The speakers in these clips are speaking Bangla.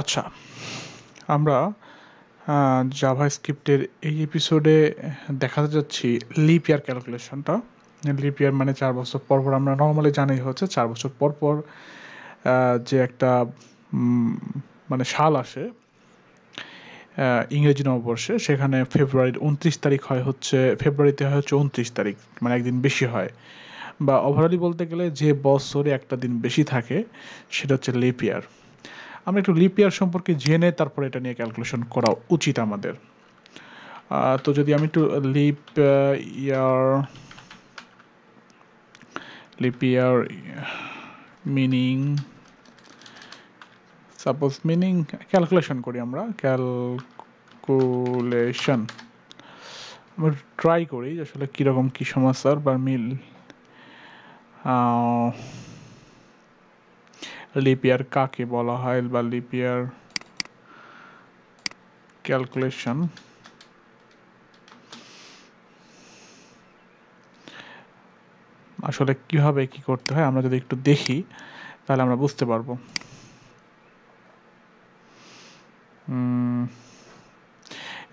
আচ্ছা আমরা জাভা স্ক্রিপ্টের এই এপিসোডে দেখাতে যাচ্ছি লিপ ইয়ার ক্যালকুলেশনটা লিপ ইয়ার মানে চার বছর পর পর আমরা নর্মালি জানি হচ্ছে চার বছর পর পর যে একটা মানে সাল আসে ইংরেজি নববর্ষে সেখানে ফেব্রুয়ারির উনত্রিশ তারিখ হয় হচ্ছে ফেব্রুয়ারিতে হয় হচ্ছে উনত্রিশ তারিখ মানে একদিন বেশি হয় বা ওভারঅলি বলতে গেলে যে বছরে একটা দিন বেশি থাকে সেটা হচ্ছে লিপ ইয়ার আমরা একটু লিপ ইয়ার সম্পর্কে জেনে তারপরে এটা নিয়ে ক্যালকুলেশন করা উচিত আমাদের তো যদি আমি একটু leap year leap year meaning suppose meaning calculation করি আমরা ক্যালকুলেশন আমরা ট্রাই করি আসলে কীরকম কী সমস্যার বা মিল লিপিয়ার কাকে বলা হয় বা লিপিয়ার ক্যালকুলেশন আসলে কিভাবে কি করতে হয় আমরা যদি একটু দেখি তাহলে আমরা বুঝতে পারবো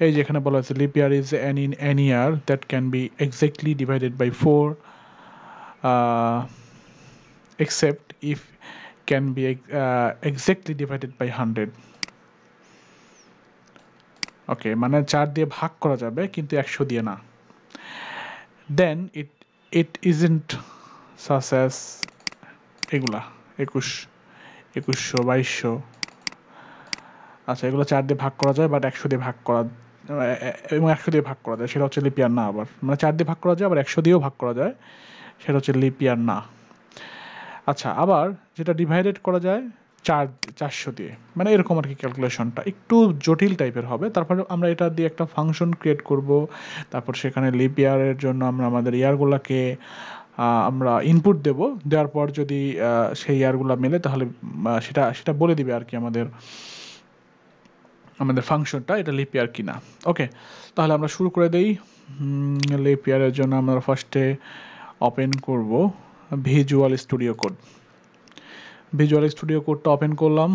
এই যে এখানে বলা হয়েছে leap year is N in N year that can be exactly divided by four except if can be uh, exactly divided by 100 okay মানে চার দিয়ে ভাগ করা যাবে কিন্তু একশো দিয়ে না দেন ইট ইট ইজন্ট সাস অ্যাজ এগুলা একুশ একুশশো বাইশশো আচ্ছা এগুলো চার দিয়ে ভাগ করা যায় বাট একশো দিয়ে ভাগ করা এবং একশো দিয়ে ভাগ করা যায় সেটা হচ্ছে লিপিয়ার না আবার মানে চার দিয়ে ভাগ করা যায় আবার একশো দিয়েও ভাগ করা যায় সেটা হচ্ছে লিপিয়ার না আচ্ছা আবার যেটা ডিভাইডেড করা যায় চার চারশো দিয়ে মানে এরকম আর কি ক্যালকুলেশনটা একটু জটিল টাইপের হবে তারপরে আমরা এটা দিয়ে একটা ফাংশন ক্রিয়েট করব তারপর সেখানে লিপ ইয়ারের জন্য আমরা আমাদের ইয়ারগুলোকে আমরা ইনপুট দেব দেওয়ার পর যদি সেই ইয়ারগুলো মেলে তাহলে সেটা সেটা বলে দিবে আর কি আমাদের আমাদের ফাংশনটা এটা লিপ ইয়ার কিনা ওকে তাহলে আমরা শুরু করে দেই লিপ ইয়ারের জন্য আমরা ফার্স্টে ওপেন করব Visual Studio Code Visual Studio কোডটা ওপেন করলাম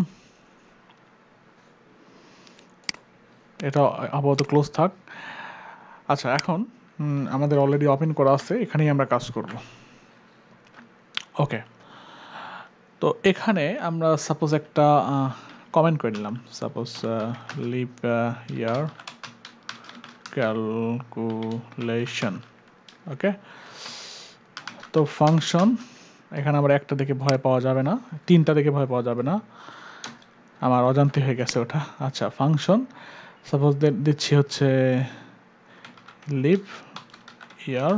এটা আপাতত ক্লোজ থাক আচ্ছা এখন আমাদের অলরেডি ওপেন করা আছে এখানেই আমরা কাজ করব ওকে তো এখানে আমরা সাপোজ একটা কমেন্ট করে নিলাম suppose leap year calculation okay তো ফাংশন এখানে আমার একটা দেখে ভয় পাওয়া যাবে না তিনটা দেখে ভয় পাওয়া যাবে না আমার অজান্তি হয়ে গেছে ওটা আচ্ছা ফাংশন সাপোজ দিচ্ছি হচ্ছে leap year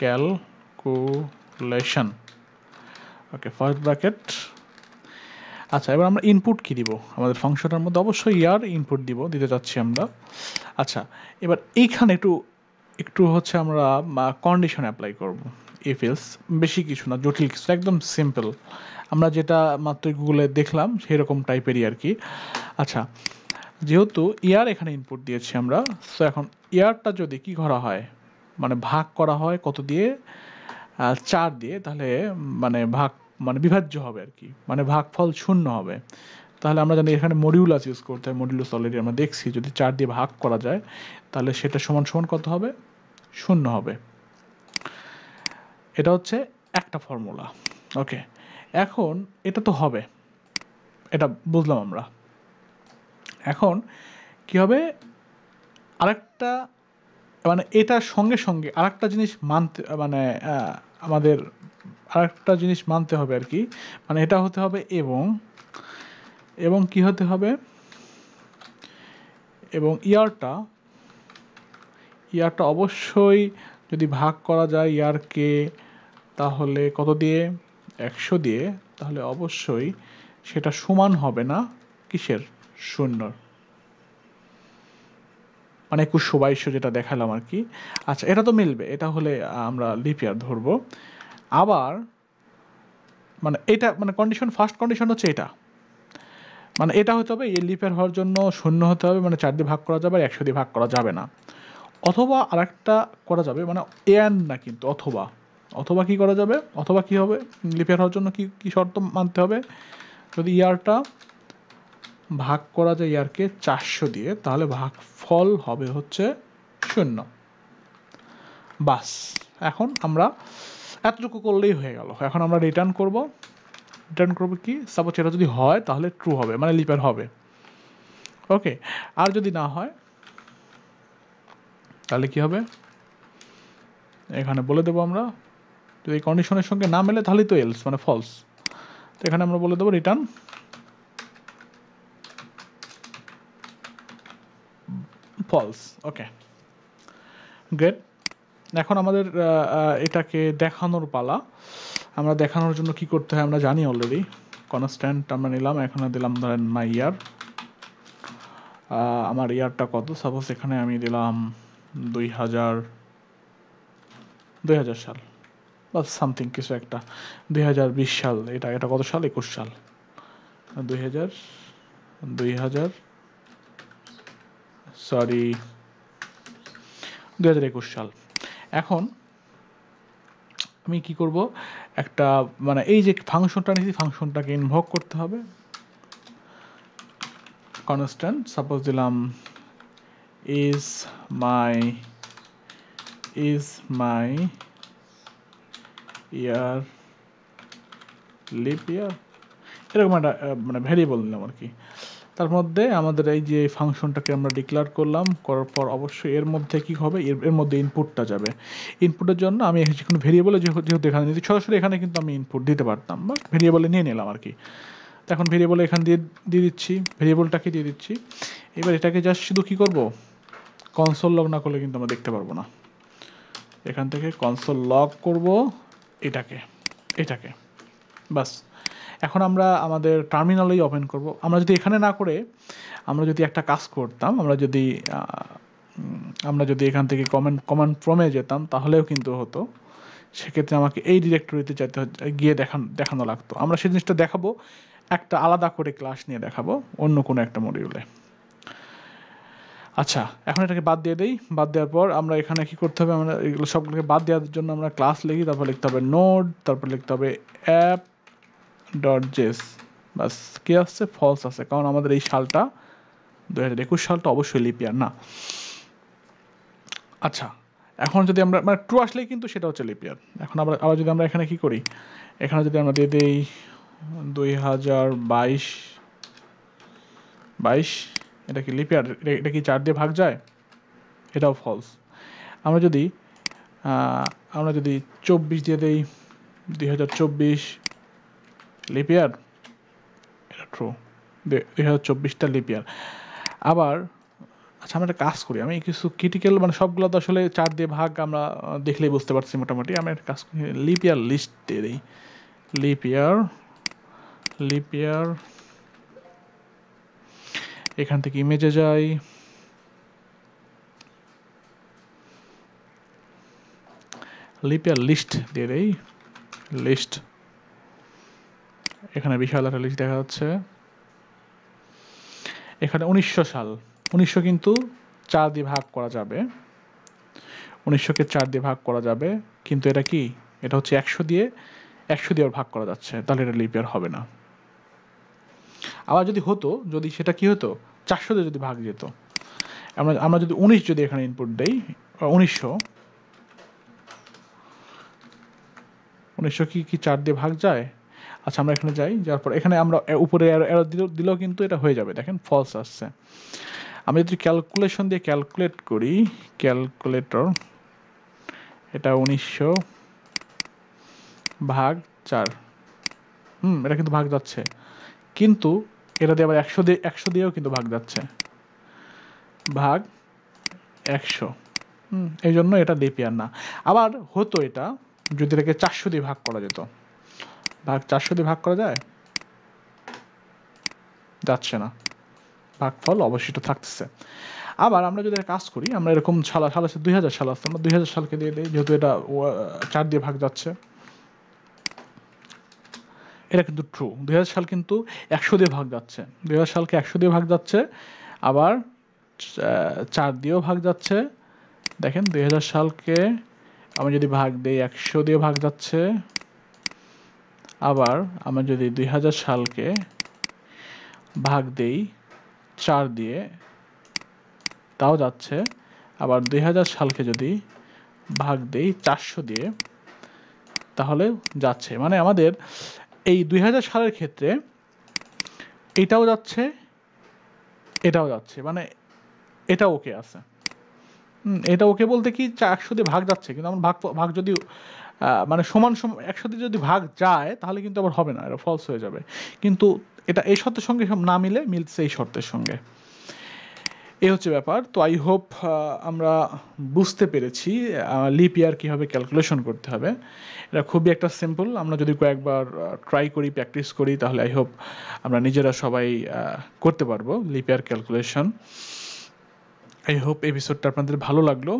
calculation okay first bracket আচ্ছা এবার আমরা ইনপুট কি দিব আমাদের ফাংশনটার মধ্যে অবশ্যই ইয়ার ইনপুট দিব দিতে চাচ্ছি আমরা আচ্ছা এবার এইখানে একটু একটু হচ্ছে আমরা কন্ডিশন অ্যাপ্লাই করব ইফ বেশি কিছু না জটিল কিছু একদম সিম্পল আমরা যেটা মাত্র গুগলে দেখলাম সেরকম টাইপেরই আর কি আচ্ছা যেহেতু ইয়ার এখানে ইনপুট দিয়েছি আমরা সো এখন ইয়ারটা যদি কি করা হয় মানে ভাগ করা হয় কত দিয়ে চার দিয়ে তাহলে মানে ভাগ মানে বিভাজ্য হবে আর কি মানে ভাগফল শূন্য হবে তাহলে আমরা জানি এখানে মডিউলাস ইউজ করতে হয় মডিউলাস অলরেডি আমরা দেখছি যদি চার দিয়ে ভাগ করা যায় তাহলে সেটা সমান সমান কত হবে শূন্য হবে এটা হচ্ছে একটা ফর্মুলা ওকে এখন এটা তো হবে এটা বুঝলাম আমরা এখন কি হবে আরেকটা মানে এটার সঙ্গে সঙ্গে আরেকটা জিনিস মানতে মানে আমাদের আরেকটা জিনিস মানতে হবে আর কি মানে এটা হতে হবে এবং এবং কি হতে হবে এবং ইয়ারটা ইয়ারটা অবশ্যই যদি ভাগ করা যায় ইয়ারকে তাহলে কত দিয়ে একশো দিয়ে তাহলে অবশ্যই সেটা সমান হবে না কিসের শূন্যর মানে একুশশো বাইশশো যেটা দেখালাম আর কি আচ্ছা এটা তো মিলবে এটা হলে আমরা লিপিয়ার ধরবো আবার মানে এটা মানে কন্ডিশন ফার্স্ট কন্ডিশন হচ্ছে এটা মানে এটা হতে হবে এই লিফের হওয়ার জন্য শূন্য হতে হবে মানে চার দিয়ে ভাগ করা যাবে আর একশো দিয়ে ভাগ করা যাবে না অথবা আরেকটা করা যাবে মানে এন না কিন্তু অথবা অথবা কি করা যাবে অথবা কি হবে লিফের হওয়ার জন্য কি কি শর্ত মানতে হবে যদি ইয়ারটা ভাগ করা যায় ইয়ারকে চারশো দিয়ে তাহলে ভাগ ফল হবে হচ্ছে শূন্য বাস এখন আমরা এতটুকু করলেই হয়ে গেল এখন আমরা রিটার্ন করব রিটার্ন করব কি সাপোজ সেটা যদি হয় তাহলে ট্রু হবে মানে লিপার হবে ওকে আর যদি না হয় তাহলে কি হবে এখানে বলে দেবো আমরা যদি কন্ডিশনের সঙ্গে না মেলে তাহলে তো এলস মানে ফলস তো এখানে আমরা বলে দেবো রিটার্ন ফলস ওকে গ্রেট এখন আমাদের এটাকে দেখানোর পালা আমরা দেখানোর জন্য কি করতে হয় আমরা জানি অলরেডি কনস্ট্যান্ট আমরা নিলাম এখানে দিলাম ধরেন মাই ইয়ার আমার ইয়ারটা কত সাপোজ এখানে আমি দিলাম দুই হাজার দুই হাজার সাল বা সামথিং কিছু একটা দুই হাজার বিশ সাল এটা এটা কত সাল একুশ সাল দুই হাজার দুই হাজার সরি দু হাজার একুশ সাল এখন আমি কি করব একটা মানে এই যে ফাংশনটা নিয়েছি ফাংশনটাকে ইনভক করতে হবে কনস্ট্যান্ট সাপোজ দিলাম is my is my year leap year এরকম একটা মানে ভ্যারিয়েবল নিলাম আর কি তার মধ্যে আমাদের এই যে ফাংশনটাকে আমরা ডিক্লেয়ার করলাম করার পর অবশ্যই এর মধ্যে কি হবে এর মধ্যে ইনপুটটা যাবে ইনপুটের জন্য আমি কোনো ভেরিয়েবলে যেহেতু এখানে নিতে সরাসরি এখানে কিন্তু আমি ইনপুট দিতে পারতাম বা ভেরিয়েবলে নিয়ে নিলাম আর কি এখন ভেরিয়েবল এখান দিয়ে দিয়ে দিচ্ছি ভেরিয়েবলটাকে দিয়ে দিচ্ছি এবার এটাকে জাস্ট শুধু কী করবো কনসোল লগ না করলে কিন্তু আমরা দেখতে পারবো না এখান থেকে কনসোল লগ করব এটাকে এটাকে বাস এখন আমরা আমাদের টার্মিনালেই ওপেন করব আমরা যদি এখানে না করে আমরা যদি একটা কাজ করতাম আমরা যদি আমরা যদি এখান থেকে কমেন্ট কমান্ড প্রমে যেতাম তাহলেও কিন্তু হতো সেক্ষেত্রে আমাকে এই ডিরেক্টরিতে যেতে গিয়ে দেখান দেখানো লাগতো আমরা সেই জিনিসটা দেখাবো একটা আলাদা করে ক্লাস নিয়ে দেখাবো অন্য কোনো একটা মডিউলে আচ্ছা এখন এটাকে বাদ দিয়ে দেই বাদ দেওয়ার পর আমরা এখানে কি করতে হবে আমরা এগুলো সবগুলোকে বাদ দেওয়ার জন্য আমরা ক্লাস লিখি তারপর লিখতে হবে নোড তারপর লিখতে হবে অ্যাপ ডট জেস বাস কে আসছে ফলস আছে কারণ আমাদের এই সালটা দু হাজার একুশ সালটা অবশ্যই লিপিয়ার না আচ্ছা এখন যদি আমরা মানে ট্রু আসলেই কিন্তু সেটা হচ্ছে লিপিয়ার এখন আবার আবার যদি আমরা এখানে কি করি এখানে যদি আমরা দিয়ে দিই দুই হাজার বাইশ বাইশ এটা কি লিপিয়ার এটা কি চার দিয়ে ভাগ যায় এটাও ফলস আমরা যদি আমরা যদি চব্বিশ দিয়ে দেই দুই হাজার চব্বিশ লিপিয়ার এটা ট্রু দুই হাজার চব্বিশটা লিপিয়ার আবার আচ্ছা আমরা একটা কাজ করি আমি কিছু ক্রিটিক্যাল মানে সবগুলো তো আসলে চার দিয়ে ভাগ আমরা দেখলেই বুঝতে পারছি মোটামুটি আমি একটা কাজ করি লিপিয়ার লিস্ট দিয়ে দিই লিপিয়ার লিপিয়ার এখান থেকে ইমেজে যাই লিপিয়ার লিস্ট দিয়ে দেই লিস্ট এখানে বিশাল একটা লিস্ট দেখা যাচ্ছে এখানে উনিশশো সাল উনিশশো কিন্তু চার দিয়ে ভাগ করা যাবে উনিশশোকে চার দিয়ে ভাগ করা যাবে কিন্তু এটা কি এটা হচ্ছে একশো দিয়ে একশো দিয়ে ভাগ করা যাচ্ছে তাহলে এটা লিপিয়ার হবে না আবার যদি হতো যদি সেটা কি হতো চারশো দিয়ে যদি ভাগ যেত আমরা আমরা যদি উনিশ যদি এখানে ইনপুট দেই উনিশশো উনিশশো কি কি চার দিয়ে ভাগ যায় আচ্ছা আমরা এখানে যাই যাওয়ার পর এখানে আমরা উপরে অ্যারো দিলেও কিন্তু এটা হয়ে যাবে দেখেন ফলস আসছে আমি যদি ক্যালকুলেশন দিয়ে ক্যালকুলেট করি ক্যালকুলেটর এটা উনিশশো ভাগ চার হুম এটা কিন্তু ভাগ যাচ্ছে কিন্তু এটা দিয়ে আবার একশো দিয়ে একশো দিয়েও কিন্তু ভাগ যাচ্ছে ভাগ একশো হুম এই জন্য এটা দেপিয়ার না আবার হতো এটা যদি এটাকে চারশো দিয়ে ভাগ করা যেত ভাগ চারশো দিয়ে ভাগ করা যায় যাচ্ছে না ভাগফল অবশিষ্ট থাকতেছে আবার আমরা যদি কাজ করি আমরা এরকম ছালা সাল আছে দুই হাজার সাল আসতে আমরা দুই হাজার সালকে দিয়ে দিই যেহেতু এটা চার দিয়ে ভাগ যাচ্ছে এটা কিন্তু ট্রু দুই হাজার সাল কিন্তু একশো দিয়ে ভাগ যাচ্ছে দুই হাজার সালকে একশো দিয়ে ভাগ যাচ্ছে আবার চার দিয়েও ভাগ যাচ্ছে দেখেন দুই হাজার সালকে আমি যদি ভাগ দিই একশো দিয়ে ভাগ যাচ্ছে আবার আমরা যদি দুই হাজার সালকে ভাগ দেই চার দিয়ে তাও যাচ্ছে আবার দুই হাজার সালকে যদি ভাগ দেই চারশো দিয়ে তাহলে যাচ্ছে মানে আমাদের এই দুই হাজার সালের ক্ষেত্রে এটাও যাচ্ছে এটাও যাচ্ছে মানে এটা ওকে আছে এটা ওকে বলতে কি চারশো দিয়ে ভাগ যাচ্ছে কিন্তু আমার ভাগ ভাগ যদি মানে সমান সমান একসাথে যদি ভাগ যায় তাহলে কিন্তু আবার হবে না এটা ফলস হয়ে যাবে কিন্তু এটা এই শর্তের সঙ্গে না মিলে মিলছে এই শর্তের সঙ্গে এই হচ্ছে ব্যাপার তো আই হোপ আমরা বুঝতে পেরেছি লিপ ইয়ার কীভাবে ক্যালকুলেশন করতে হবে এটা খুবই একটা সিম্পল আমরা যদি কয়েকবার ট্রাই করি প্র্যাকটিস করি তাহলে আই হোপ আমরা নিজেরা সবাই করতে পারবো leap year calculation I hope এপিসোডটা আপনাদের ভালো লাগলো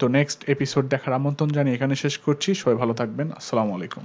তো নেক্সট এপিসোড দেখার আমন্ত্রণ জানিয়ে এখানে শেষ করছি সবাই ভালো থাকবেন আসসালামু আলাইকুম